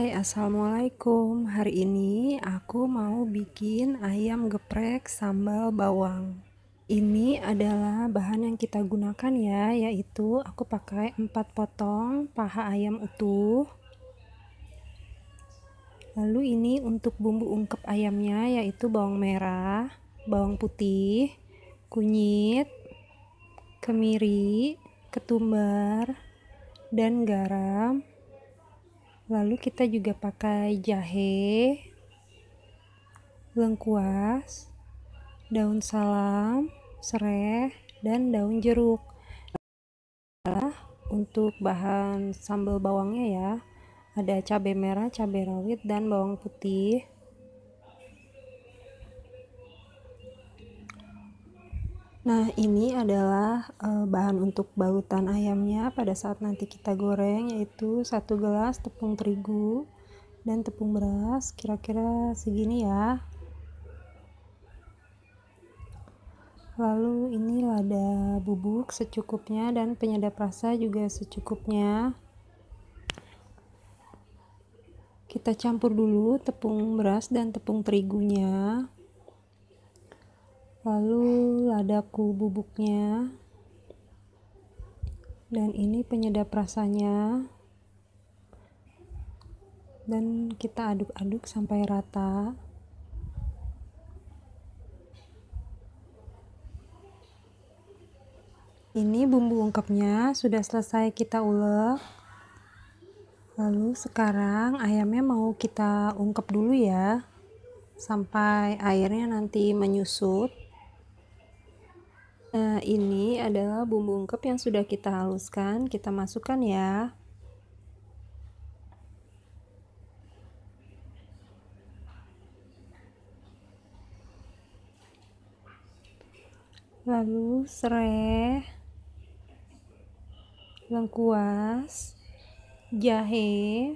Hai assalamualaikum Hari ini aku mau bikin ayam geprek sambal bawang Ini adalah bahan yang kita gunakan ya Yaitu aku pakai 4 potong paha ayam utuh Lalu ini untuk bumbu ungkep ayamnya yaitu bawang merah, bawang putih, kunyit, kemiri, ketumbar, dan garam lalu kita juga pakai jahe lengkuas daun salam serai dan daun jeruk untuk bahan sambal bawangnya ya ada cabai merah cabai rawit dan bawang putih Nah, ini adalah e, bahan untuk balutan ayamnya pada saat nanti kita goreng yaitu satu gelas tepung terigu dan tepung beras kira-kira segini ya. Lalu ini lada bubuk secukupnya dan penyedap rasa juga secukupnya. Kita campur dulu tepung beras dan tepung terigunya lalu ladaku bubuknya dan ini penyedap rasanya dan kita aduk-aduk sampai rata ini bumbu ungkepnya sudah selesai kita ulek lalu sekarang ayamnya mau kita ungkep dulu ya sampai airnya nanti menyusut Nah, ini adalah bumbu ungkep yang sudah kita haluskan, kita masukkan ya. Lalu serai, lengkuas, jahe,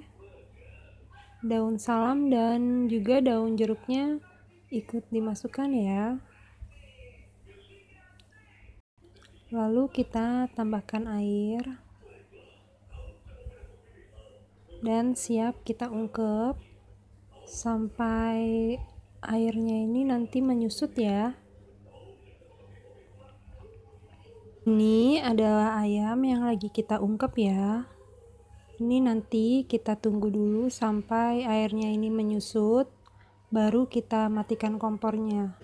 daun salam dan juga daun jeruknya ikut dimasukkan ya. lalu kita tambahkan air dan siap kita ungkep sampai airnya ini nanti menyusut ya ini adalah ayam yang lagi kita ungkep ya ini nanti kita tunggu dulu sampai airnya ini menyusut baru kita matikan kompornya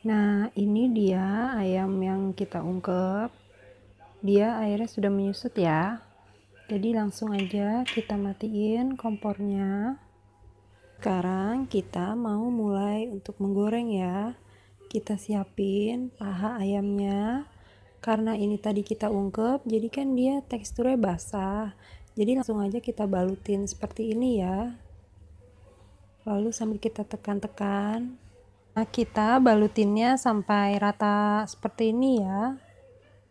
Nah, ini dia ayam yang kita ungkep. Dia airnya sudah menyusut ya. Jadi langsung aja kita matiin kompornya. Sekarang kita mau mulai untuk menggoreng ya. Kita siapin paha ayamnya. Karena ini tadi kita ungkep, jadi kan dia teksturnya basah. Jadi langsung aja kita balutin seperti ini ya. Lalu sambil kita tekan-tekan Nah, kita balutinnya sampai rata seperti ini ya.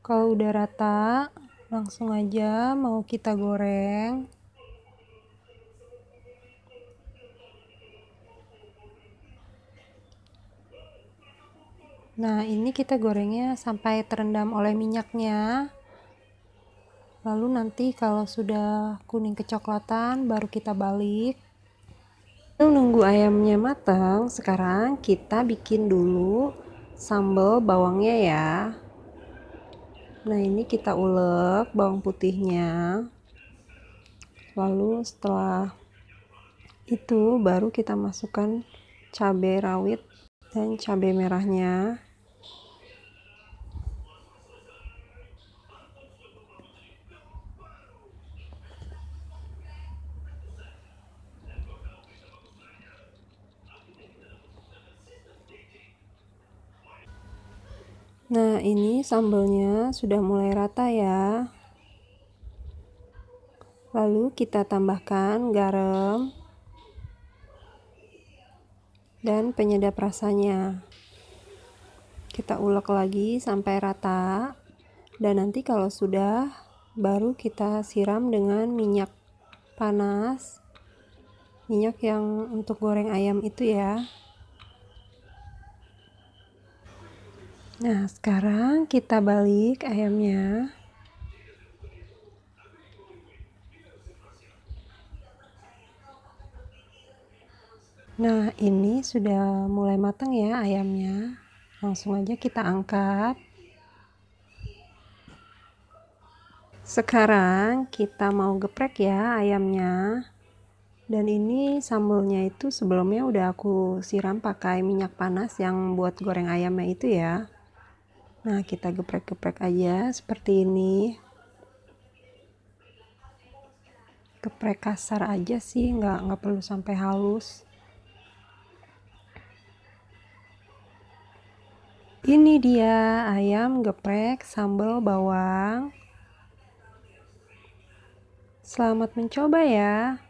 Kalau udah rata, langsung aja mau kita goreng. Nah, ini kita gorengnya sampai terendam oleh minyaknya. Lalu nanti kalau sudah kuning kecoklatan baru kita balik nunggu ayamnya matang. sekarang kita bikin dulu sambal bawangnya ya. Nah, ini kita ulek bawang putihnya. Lalu setelah itu baru kita masukkan cabai rawit dan cabai merahnya Nah, ini sambalnya sudah mulai rata ya. Lalu kita tambahkan garam dan penyedap rasanya. Kita ulek lagi sampai rata. Dan nanti kalau sudah baru kita siram dengan minyak panas. Minyak yang untuk goreng ayam itu ya. Nah, sekarang kita balik ayamnya. Nah, ini sudah mulai matang ya ayamnya. Langsung aja kita angkat. Sekarang kita mau geprek ya ayamnya. Dan ini sambalnya itu sebelumnya udah aku siram pakai minyak panas yang buat goreng ayamnya itu ya. Nah, kita geprek-geprek aja seperti ini. Geprek kasar aja sih, nggak nggak perlu sampai halus. Ini dia ayam geprek sambal bawang. Selamat mencoba ya.